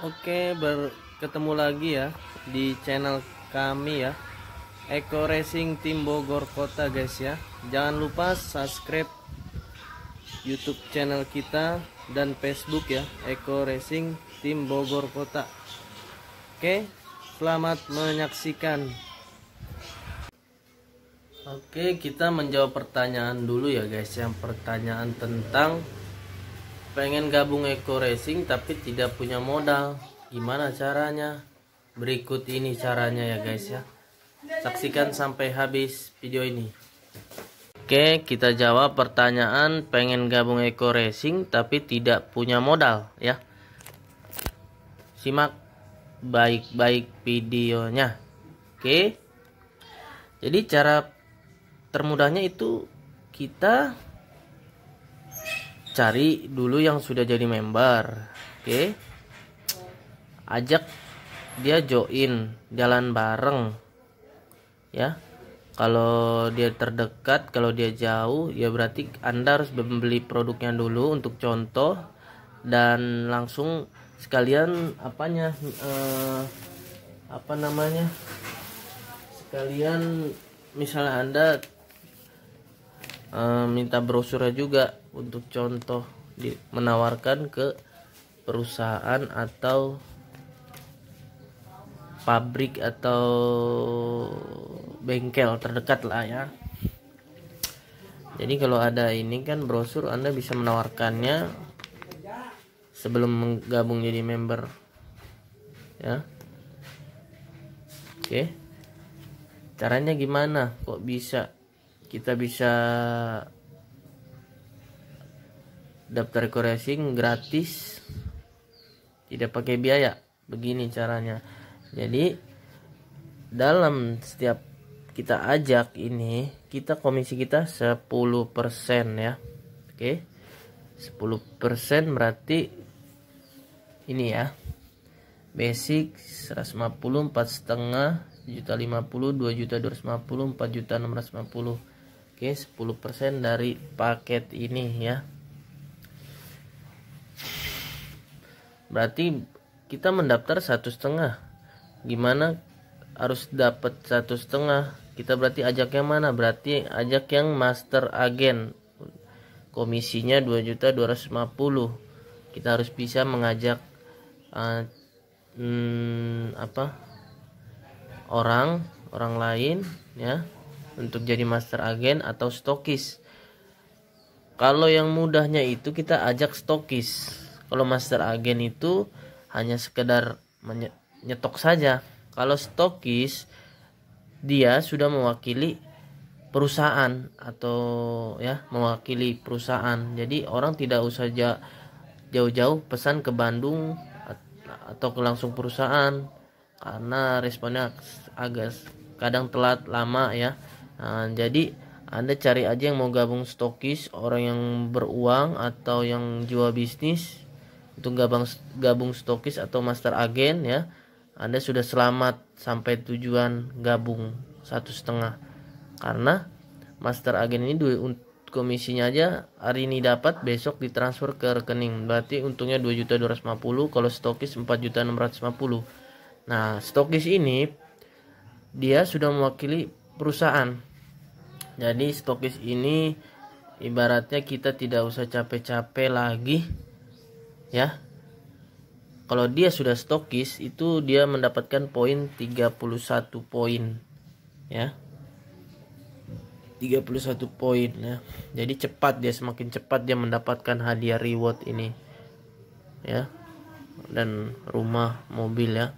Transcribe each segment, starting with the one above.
Oke, berketemu lagi ya di channel kami ya. Eco Racing Tim Bogor Kota guys ya. Jangan lupa subscribe YouTube channel kita dan Facebook ya, Eco Racing Tim Bogor Kota. Oke, selamat menyaksikan. Oke, kita menjawab pertanyaan dulu ya guys. Yang pertanyaan tentang pengen gabung eco racing tapi tidak punya modal gimana caranya berikut ini caranya ya guys ya saksikan sampai habis video ini Oke kita jawab pertanyaan pengen gabung eco racing tapi tidak punya modal ya simak baik-baik videonya Oke jadi cara termudahnya itu kita cari dulu yang sudah jadi member oke okay? ajak dia join jalan bareng ya kalau dia terdekat kalau dia jauh ya berarti anda harus membeli produknya dulu untuk contoh dan langsung sekalian apanya eh, apa namanya sekalian misalnya anda e, minta brosurnya juga untuk contoh di, menawarkan ke perusahaan atau pabrik atau bengkel terdekat lah ya jadi kalau ada ini kan brosur anda bisa menawarkannya sebelum menggabung jadi member ya oke caranya gimana kok bisa kita bisa daftar ke racing gratis tidak pakai biaya begini caranya jadi dalam setiap kita ajak ini kita komisi kita 10% ya oke 10% berarti ini ya basic 150 4 setengah juta 50 2 juta 250 4 juta 650 Oke, 10% dari paket ini ya. Berarti kita mendaftar satu setengah. Gimana harus dapat satu setengah? Kita berarti ajak yang mana? Berarti ajak yang master agen. Komisinya 2.250. Kita harus bisa mengajak uh, hmm, apa? orang, orang lain ya untuk jadi master agen atau stokis. Kalau yang mudahnya itu kita ajak stokis. Kalau master agen itu hanya sekedar menyetok saja. Kalau stokis dia sudah mewakili perusahaan atau ya mewakili perusahaan. Jadi orang tidak usah jauh-jauh pesan ke Bandung atau ke langsung perusahaan karena responnya agak kadang telat lama ya Ah, jadi Anda cari aja yang mau gabung stokis, orang yang beruang atau yang jual bisnis untuk gabung gabung stokis atau master agen ya. Anda sudah selamat sampai tujuan gabung satu setengah karena master agen ini duit komisinya aja hari ini dapat besok ditransfer ke rekening berarti untungnya 2.250 kalau stokis 4.650 nah stokis ini dia sudah mewakili perusahaan jadi stokis ini ibaratnya kita tidak usah capek-capek lagi ya. Kalau dia sudah stokis itu dia mendapatkan poin 31 poin ya. 31 poin ya. Jadi cepat dia semakin cepat dia mendapatkan hadiah reward ini. Ya. Dan rumah, mobil ya.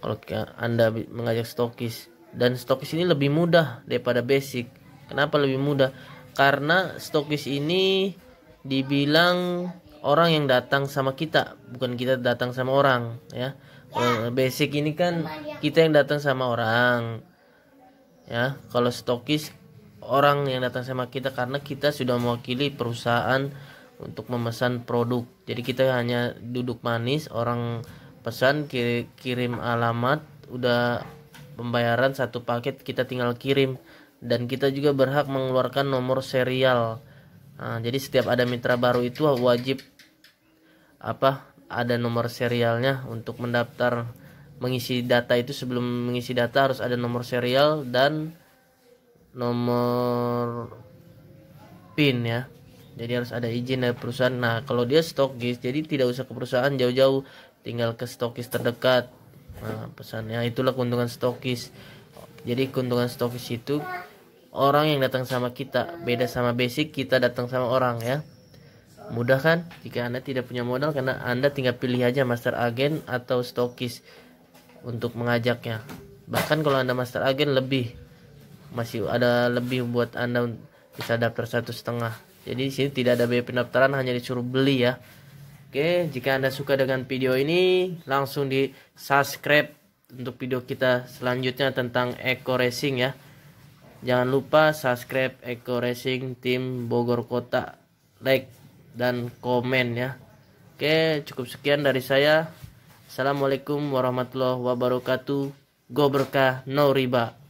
Kalau Anda mengajak stokis dan stokis ini lebih mudah daripada basic Kenapa lebih mudah? Karena stokis ini dibilang orang yang datang sama kita, bukan kita datang sama orang, ya. ya. Eh, basic ini kan kita yang datang sama orang. Ya, kalau stokis orang yang datang sama kita karena kita sudah mewakili perusahaan untuk memesan produk. Jadi kita hanya duduk manis, orang pesan kirim alamat, udah pembayaran satu paket kita tinggal kirim dan kita juga berhak mengeluarkan nomor serial. Nah, jadi setiap ada mitra baru itu wajib apa ada nomor serialnya untuk mendaftar mengisi data itu sebelum mengisi data harus ada nomor serial dan nomor PIN ya. Jadi harus ada izin dari perusahaan. Nah, kalau dia stokis jadi tidak usah ke perusahaan jauh-jauh, tinggal ke stokis terdekat. Nah, pesannya itulah keuntungan stokis. Jadi keuntungan stokis itu orang yang datang sama kita beda sama basic kita datang sama orang ya mudah kan jika anda tidak punya modal karena anda tinggal pilih aja master agen atau stokis untuk mengajaknya bahkan kalau anda master agen lebih masih ada lebih buat anda bisa daftar satu setengah jadi di sini tidak ada biaya pendaftaran hanya disuruh beli ya oke jika anda suka dengan video ini langsung di subscribe untuk video kita selanjutnya tentang eco racing ya Jangan lupa subscribe Eko Racing Tim Bogor Kota, like dan komen ya. Oke, cukup sekian dari saya. Assalamualaikum warahmatullahi wabarakatuh. Go berkah, no riba.